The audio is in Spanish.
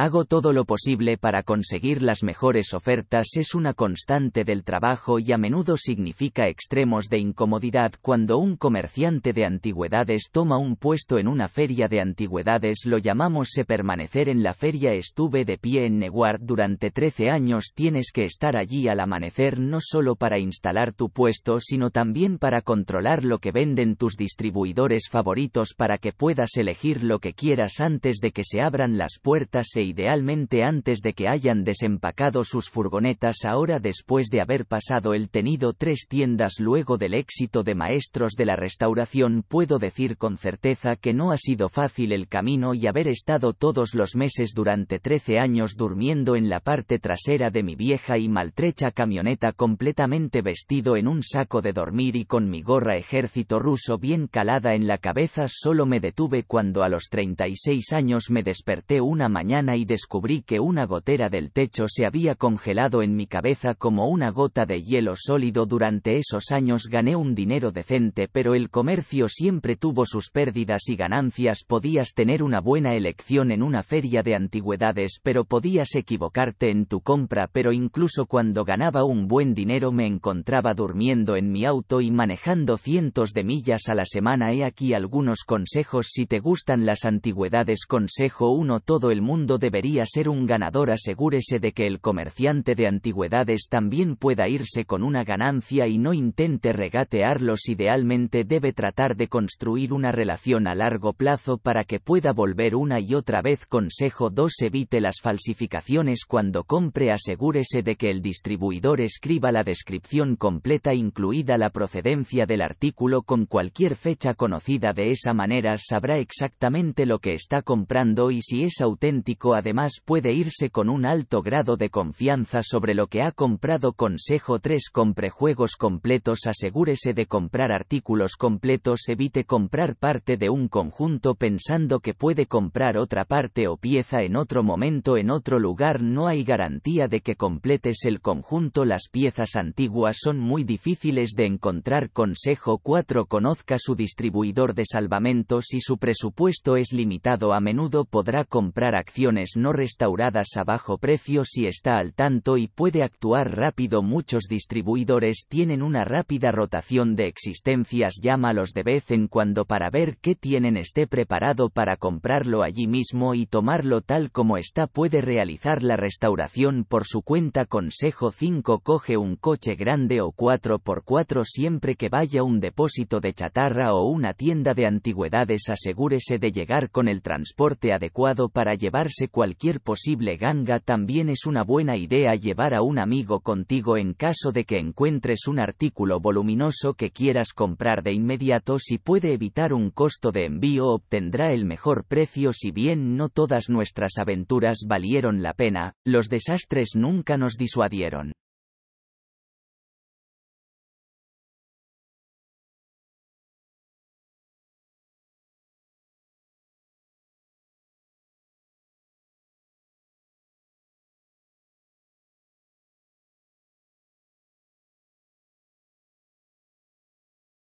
Hago todo lo posible para conseguir las mejores ofertas es una constante del trabajo y a menudo significa extremos de incomodidad cuando un comerciante de antigüedades toma un puesto en una feria de antigüedades lo llamamos se permanecer en la feria estuve de pie en neguar durante 13 años tienes que estar allí al amanecer no solo para instalar tu puesto sino también para controlar lo que venden tus distribuidores favoritos para que puedas elegir lo que quieras antes de que se abran las puertas e idealmente antes de que hayan desempacado sus furgonetas ahora después de haber pasado el tenido tres tiendas luego del éxito de maestros de la restauración puedo decir con certeza que no ha sido fácil el camino y haber estado todos los meses durante trece años durmiendo en la parte trasera de mi vieja y maltrecha camioneta completamente vestido en un saco de dormir y con mi gorra ejército ruso bien calada en la cabeza solo me detuve cuando a los 36 años me desperté una mañana y descubrí que una gotera del techo se había congelado en mi cabeza como una gota de hielo sólido durante esos años gané un dinero decente pero el comercio siempre tuvo sus pérdidas y ganancias podías tener una buena elección en una feria de antigüedades pero podías equivocarte en tu compra pero incluso cuando ganaba un buen dinero me encontraba durmiendo en mi auto y manejando cientos de millas a la semana he aquí algunos consejos si te gustan las antigüedades consejo uno todo el mundo debería ser un ganador asegúrese de que el comerciante de antigüedades también pueda irse con una ganancia y no intente regatearlos idealmente debe tratar de construir una relación a largo plazo para que pueda volver una y otra vez consejo 2 evite las falsificaciones cuando compre asegúrese de que el distribuidor escriba la descripción completa incluida la procedencia del artículo con cualquier fecha conocida de esa manera sabrá exactamente lo que está comprando y si es auténtico además puede irse con un alto grado de confianza sobre lo que ha comprado. Consejo 3. Compre juegos completos. Asegúrese de comprar artículos completos. Evite comprar parte de un conjunto pensando que puede comprar otra parte o pieza en otro momento en otro lugar. No hay garantía de que completes el conjunto. Las piezas antiguas son muy difíciles de encontrar. Consejo 4. Conozca su distribuidor de salvamentos y su presupuesto es limitado. A menudo podrá comprar acciones no restauradas a bajo precio si está al tanto y puede actuar rápido. Muchos distribuidores tienen una rápida rotación de existencias. Llámalos de vez en cuando para ver qué tienen. Esté preparado para comprarlo allí mismo y tomarlo tal como está. Puede realizar la restauración por su cuenta. Consejo 5. Coge un coche grande o 4x4 siempre que vaya un depósito de chatarra o una tienda de antigüedades. Asegúrese de llegar con el transporte adecuado para llevarse cualquier posible ganga también es una buena idea llevar a un amigo contigo en caso de que encuentres un artículo voluminoso que quieras comprar de inmediato si puede evitar un costo de envío obtendrá el mejor precio si bien no todas nuestras aventuras valieron la pena, los desastres nunca nos disuadieron.